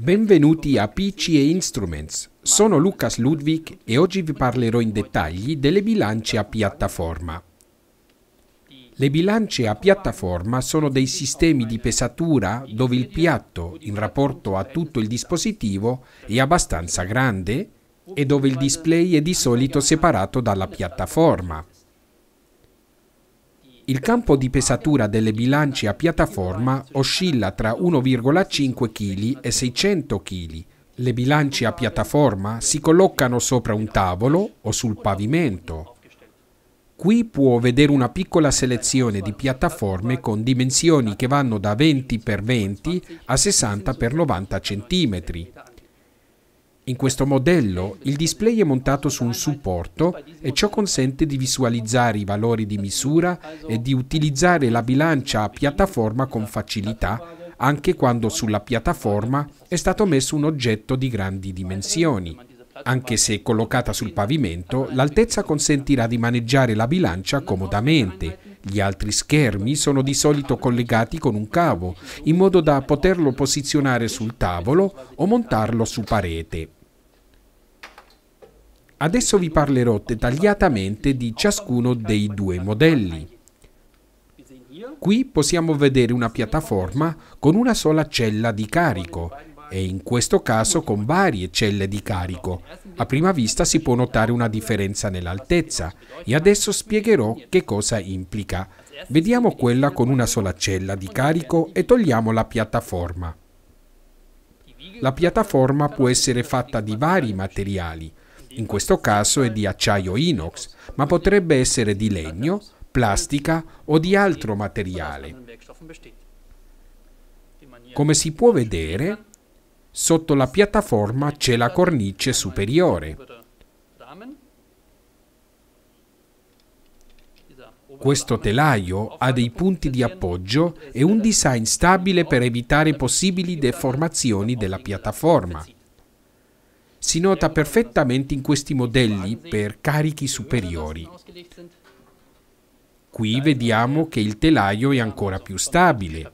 Benvenuti a PC e Instruments. Sono Lucas Ludwig e oggi vi parlerò in dettagli delle bilance a piattaforma. Le bilance a piattaforma sono dei sistemi di pesatura dove il piatto, in rapporto a tutto il dispositivo, è abbastanza grande e dove il display è di solito separato dalla piattaforma. Il campo di pesatura delle bilance a piattaforma oscilla tra 1,5 kg e 600 kg. Le bilance a piattaforma si collocano sopra un tavolo o sul pavimento. Qui può vedere una piccola selezione di piattaforme con dimensioni che vanno da 20 x 20 a 60 x 90 cm. In questo modello il display è montato su un supporto e ciò consente di visualizzare i valori di misura e di utilizzare la bilancia a piattaforma con facilità, anche quando sulla piattaforma è stato messo un oggetto di grandi dimensioni. Anche se collocata sul pavimento, l'altezza consentirà di maneggiare la bilancia comodamente. Gli altri schermi sono di solito collegati con un cavo, in modo da poterlo posizionare sul tavolo o montarlo su parete. Adesso vi parlerò dettagliatamente di ciascuno dei due modelli. Qui possiamo vedere una piattaforma con una sola cella di carico e in questo caso con varie celle di carico. A prima vista si può notare una differenza nell'altezza e adesso spiegherò che cosa implica. Vediamo quella con una sola cella di carico e togliamo la piattaforma. La piattaforma può essere fatta di vari materiali, in questo caso è di acciaio inox, ma potrebbe essere di legno, plastica o di altro materiale. Come si può vedere, sotto la piattaforma c'è la cornice superiore. Questo telaio ha dei punti di appoggio e un design stabile per evitare possibili deformazioni della piattaforma si nota perfettamente in questi modelli per carichi superiori. Qui vediamo che il telaio è ancora più stabile.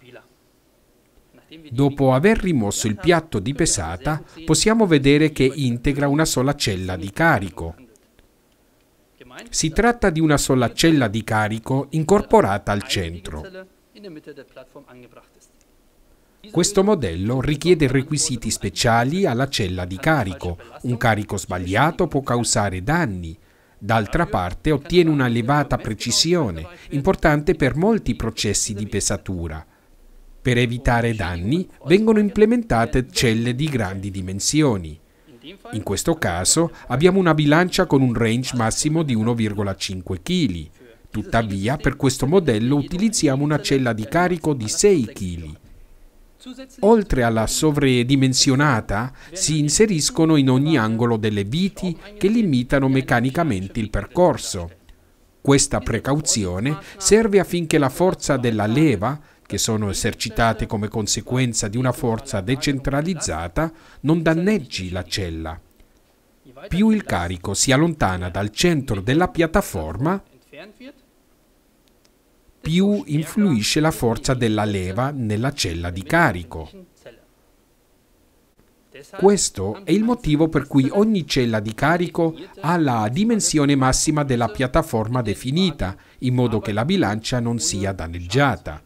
Dopo aver rimosso il piatto di pesata, possiamo vedere che integra una sola cella di carico. Si tratta di una sola cella di carico incorporata al centro. Questo modello richiede requisiti speciali alla cella di carico. Un carico sbagliato può causare danni. D'altra parte ottiene una elevata precisione, importante per molti processi di pesatura. Per evitare danni vengono implementate celle di grandi dimensioni. In questo caso abbiamo una bilancia con un range massimo di 1,5 kg. Tuttavia, per questo modello utilizziamo una cella di carico di 6 kg. Oltre alla sovredimensionata, si inseriscono in ogni angolo delle viti che limitano meccanicamente il percorso. Questa precauzione serve affinché la forza della leva, che sono esercitate come conseguenza di una forza decentralizzata, non danneggi la cella. Più il carico si allontana dal centro della piattaforma, più influisce la forza della leva nella cella di carico. Questo è il motivo per cui ogni cella di carico ha la dimensione massima della piattaforma definita, in modo che la bilancia non sia danneggiata.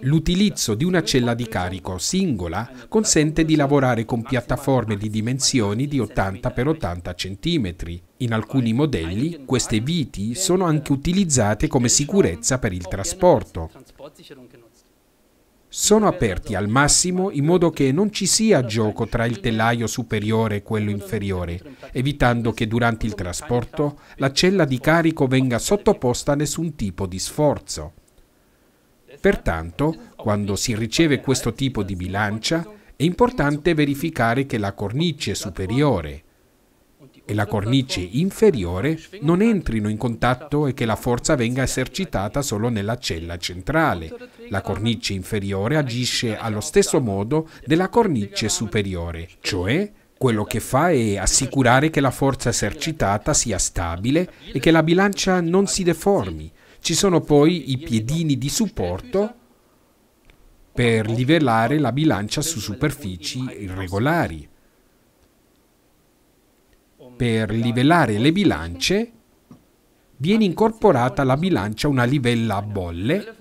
L'utilizzo di una cella di carico singola consente di lavorare con piattaforme di dimensioni di 80 x 80 cm. In alcuni modelli queste viti sono anche utilizzate come sicurezza per il trasporto. Sono aperti al massimo in modo che non ci sia gioco tra il telaio superiore e quello inferiore, evitando che durante il trasporto la cella di carico venga sottoposta a nessun tipo di sforzo. Pertanto, quando si riceve questo tipo di bilancia, è importante verificare che la cornice superiore e la cornice inferiore non entrino in contatto e che la forza venga esercitata solo nella cella centrale. La cornice inferiore agisce allo stesso modo della cornice superiore, cioè quello che fa è assicurare che la forza esercitata sia stabile e che la bilancia non si deformi, ci sono poi i piedini di supporto per livellare la bilancia su superfici irregolari, per livellare le bilance viene incorporata alla bilancia una livella a bolle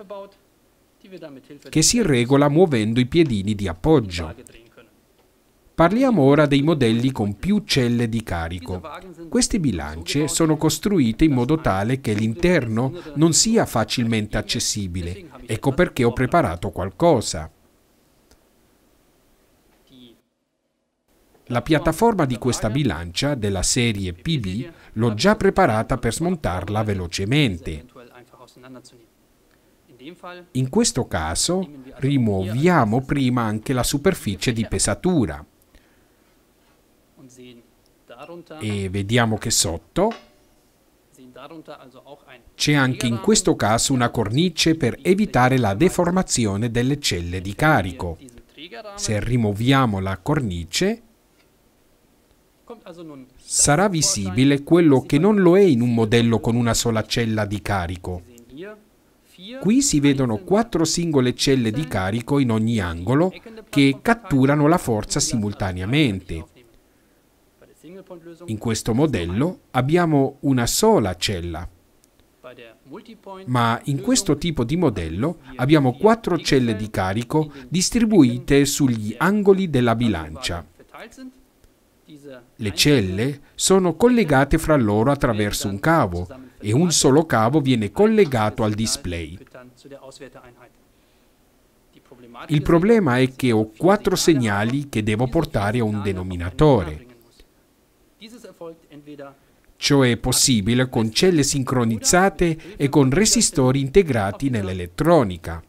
che si regola muovendo i piedini di appoggio. Parliamo ora dei modelli con più celle di carico. Queste bilance sono costruite in modo tale che l'interno non sia facilmente accessibile. Ecco perché ho preparato qualcosa. La piattaforma di questa bilancia, della serie PB, l'ho già preparata per smontarla velocemente. In questo caso rimuoviamo prima anche la superficie di pesatura e vediamo che sotto c'è anche in questo caso una cornice per evitare la deformazione delle celle di carico. Se rimuoviamo la cornice sarà visibile quello che non lo è in un modello con una sola cella di carico. Qui si vedono quattro singole celle di carico in ogni angolo che catturano la forza simultaneamente in questo modello abbiamo una sola cella, ma in questo tipo di modello abbiamo quattro celle di carico distribuite sugli angoli della bilancia. Le celle sono collegate fra loro attraverso un cavo e un solo cavo viene collegato al display. Il problema è che ho quattro segnali che devo portare a un denominatore. Ciò è possibile con celle sincronizzate e con resistori integrati nell'elettronica.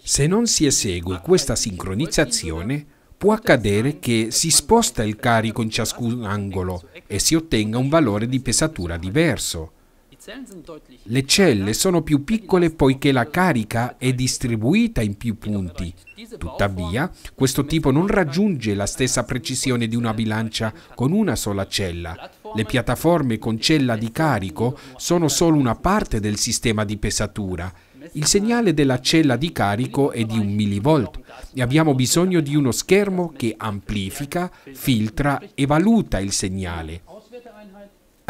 Se non si esegue questa sincronizzazione, può accadere che si sposta il carico in ciascun angolo e si ottenga un valore di pesatura diverso. Le celle sono più piccole poiché la carica è distribuita in più punti. Tuttavia, questo tipo non raggiunge la stessa precisione di una bilancia con una sola cella. Le piattaforme con cella di carico sono solo una parte del sistema di pesatura il segnale della cella di carico è di un millivolt e abbiamo bisogno di uno schermo che amplifica, filtra e valuta il segnale.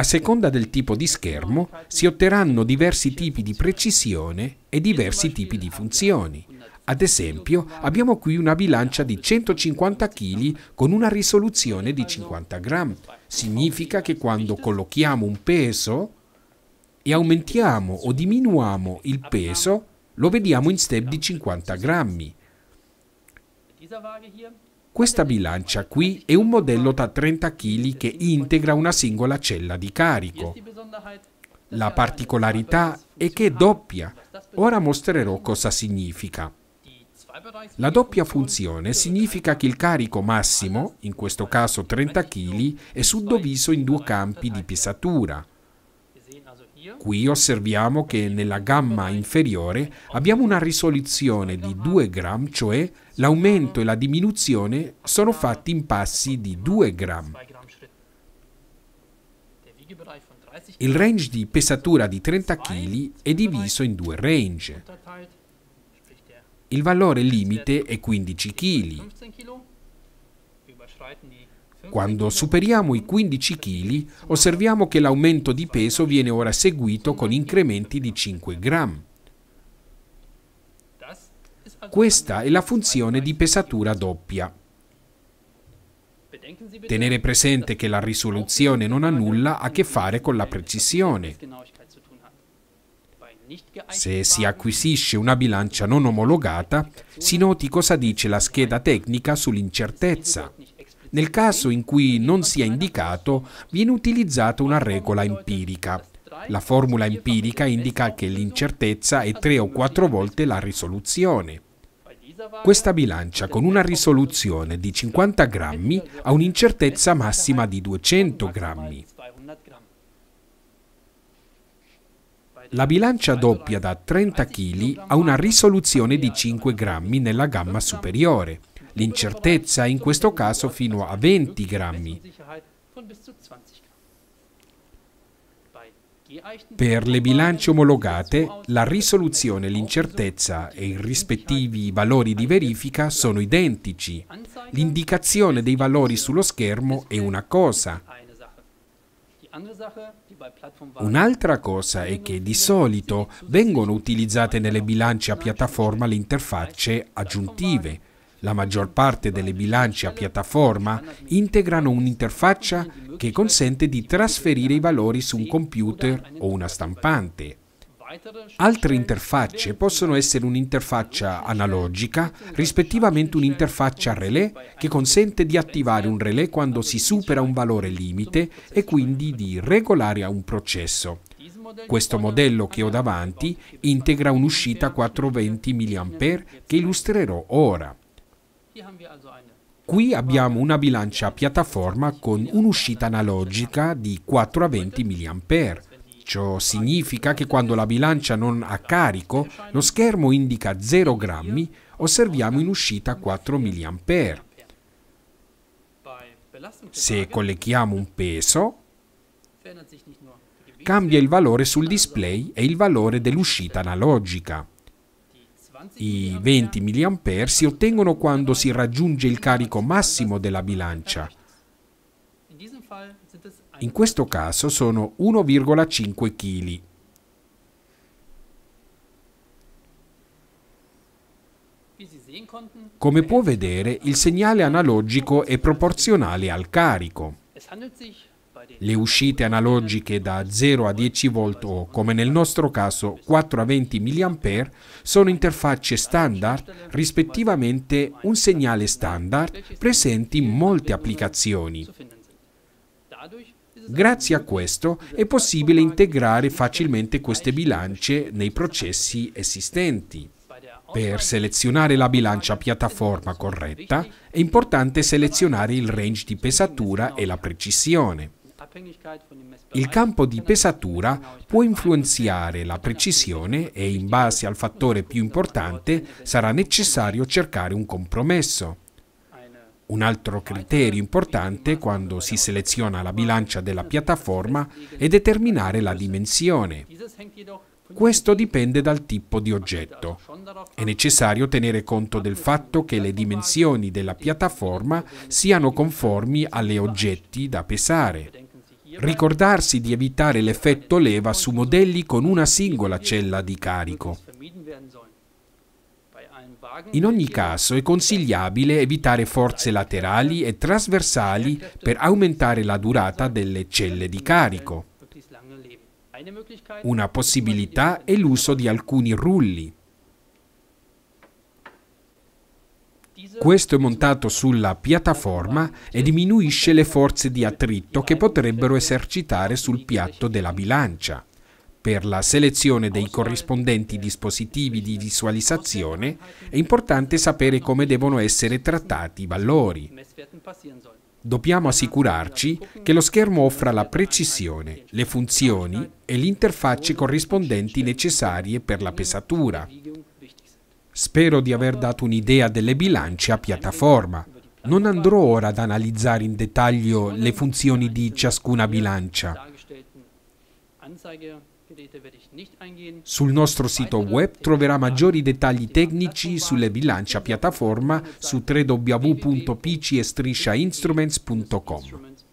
A seconda del tipo di schermo si otterranno diversi tipi di precisione e diversi tipi di funzioni. Ad esempio, abbiamo qui una bilancia di 150 kg con una risoluzione di 50 g. Significa che quando collochiamo un peso e aumentiamo o diminuiamo il peso, lo vediamo in step di 50 grammi. Questa bilancia qui è un modello da 30 kg che integra una singola cella di carico. La particolarità è che è doppia. Ora mostrerò cosa significa. La doppia funzione significa che il carico massimo, in questo caso 30 kg, è suddiviso in due campi di pesatura, Qui osserviamo che nella gamma inferiore abbiamo una risoluzione di 2 gram, cioè l'aumento e la diminuzione sono fatti in passi di 2 gram. Il range di pesatura di 30 kg è diviso in due range. Il valore limite è 15 kg. Quando superiamo i 15 kg, osserviamo che l'aumento di peso viene ora seguito con incrementi di 5 grammi. Questa è la funzione di pesatura doppia. Tenere presente che la risoluzione non ha nulla a che fare con la precisione. Se si acquisisce una bilancia non omologata, si noti cosa dice la scheda tecnica sull'incertezza. Nel caso in cui non sia indicato, viene utilizzata una regola empirica. La formula empirica indica che l'incertezza è tre o quattro volte la risoluzione. Questa bilancia con una risoluzione di 50 grammi ha un'incertezza massima di 200 grammi. La bilancia doppia da 30 kg ha una risoluzione di 5 grammi nella gamma superiore l'incertezza in questo caso fino a 20 grammi. Per le bilance omologate, la risoluzione, l'incertezza e i rispettivi valori di verifica sono identici. L'indicazione dei valori sullo schermo è una cosa. Un'altra cosa è che di solito vengono utilizzate nelle bilance a piattaforma le interfacce aggiuntive, la maggior parte delle bilance a piattaforma integrano un'interfaccia che consente di trasferire i valori su un computer o una stampante. Altre interfacce possono essere un'interfaccia analogica, rispettivamente un'interfaccia relè che consente di attivare un relè quando si supera un valore limite e quindi di regolare un processo. Questo modello che ho davanti integra un'uscita 420 mA che illustrerò ora. Qui abbiamo una bilancia a piattaforma con un'uscita analogica di 4 a 20 mA. Ciò significa che quando la bilancia non ha carico, lo schermo indica 0 grammi, osserviamo in uscita 4 mA. Se colleghiamo un peso, cambia il valore sul display e il valore dell'uscita analogica. I 20 mA si ottengono quando si raggiunge il carico massimo della bilancia. In questo caso sono 1,5 kg. Come può vedere, il segnale analogico è proporzionale al carico le uscite analogiche da 0 a 10 V o, come nel nostro caso, 4 a 20 mA sono interfacce standard, rispettivamente un segnale standard presenti in molte applicazioni. Grazie a questo è possibile integrare facilmente queste bilance nei processi esistenti. Per selezionare la bilancia piattaforma corretta è importante selezionare il range di pesatura e la precisione. Il campo di pesatura può influenzare la precisione e in base al fattore più importante sarà necessario cercare un compromesso. Un altro criterio importante quando si seleziona la bilancia della piattaforma è determinare la dimensione. Questo dipende dal tipo di oggetto. È necessario tenere conto del fatto che le dimensioni della piattaforma siano conformi alle oggetti da pesare ricordarsi di evitare l'effetto leva su modelli con una singola cella di carico. In ogni caso è consigliabile evitare forze laterali e trasversali per aumentare la durata delle celle di carico. Una possibilità è l'uso di alcuni rulli. Questo è montato sulla piattaforma e diminuisce le forze di attrito che potrebbero esercitare sul piatto della bilancia. Per la selezione dei corrispondenti dispositivi di visualizzazione è importante sapere come devono essere trattati i valori. Dobbiamo assicurarci che lo schermo offra la precisione, le funzioni e le interfacce corrispondenti necessarie per la pesatura. Spero di aver dato un'idea delle bilance a piattaforma. Non andrò ora ad analizzare in dettaglio le funzioni di ciascuna bilancia. Sul nostro sito web troverà maggiori dettagli tecnici sulle bilance a piattaforma su www.pcestrisciainstruments.com.